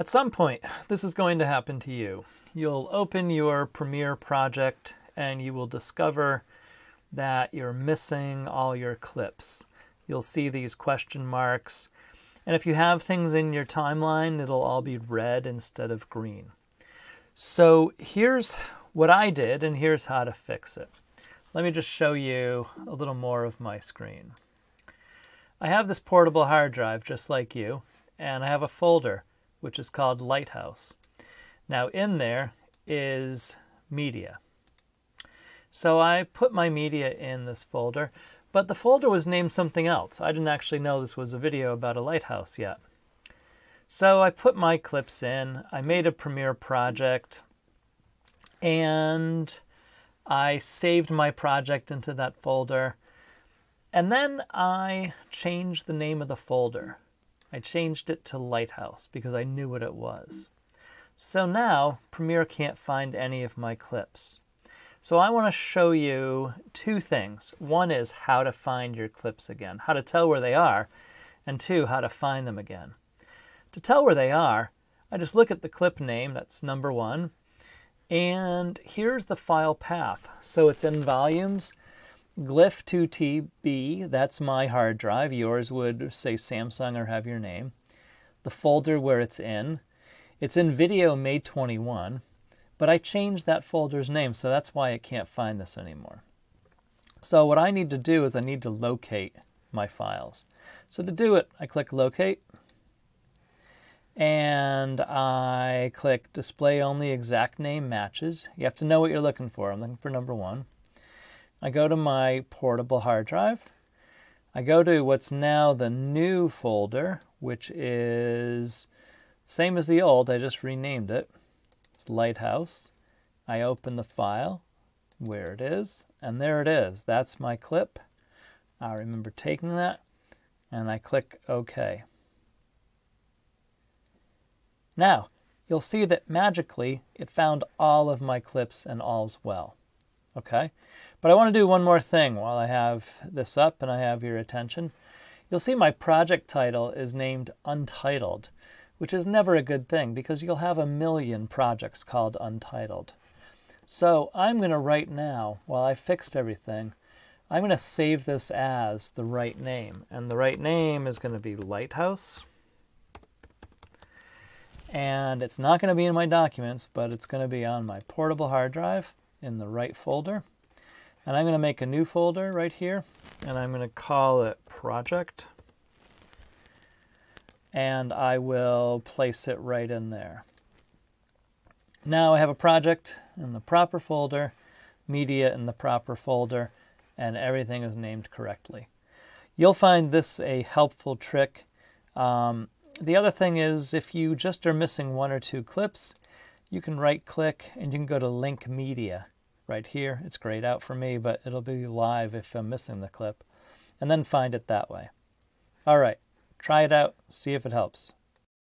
At some point, this is going to happen to you. You'll open your Premiere project and you will discover that you're missing all your clips. You'll see these question marks. And if you have things in your timeline, it'll all be red instead of green. So here's what I did and here's how to fix it. Let me just show you a little more of my screen. I have this portable hard drive just like you, and I have a folder which is called Lighthouse. Now in there is media. So I put my media in this folder, but the folder was named something else. I didn't actually know this was a video about a lighthouse yet. So I put my clips in, I made a Premiere project, and I saved my project into that folder. And then I changed the name of the folder. I changed it to Lighthouse because I knew what it was. So now Premiere can't find any of my clips. So I want to show you two things. One is how to find your clips again, how to tell where they are, and two, how to find them again. To tell where they are, I just look at the clip name, that's number one, and here's the file path. So it's in volumes, Glyph 2TB, that's my hard drive. Yours would say Samsung or have your name. The folder where it's in. It's in video May 21, but I changed that folder's name, so that's why it can't find this anymore. So what I need to do is I need to locate my files. So to do it, I click locate and I click display only exact name matches. You have to know what you're looking for. I'm looking for number one. I go to my portable hard drive. I go to what's now the new folder, which is same as the old, I just renamed it. It's Lighthouse. I open the file where it is, and there it is. That's my clip. I remember taking that, and I click OK. Now, you'll see that magically it found all of my clips and all's well. Okay? But I want to do one more thing while I have this up and I have your attention. You'll see my project title is named Untitled, which is never a good thing because you'll have a million projects called Untitled. So I'm going to right now, while I fixed everything, I'm going to save this as the right name. And the right name is going to be Lighthouse. And it's not going to be in my documents, but it's going to be on my portable hard drive in the right folder. And I'm going to make a new folder right here, and I'm going to call it project. And I will place it right in there. Now I have a project in the proper folder, media in the proper folder, and everything is named correctly. You'll find this a helpful trick. Um, the other thing is if you just are missing one or two clips, you can right click and you can go to link media right here. It's grayed out for me, but it'll be live if I'm missing the clip. And then find it that way. All right, try it out, see if it helps.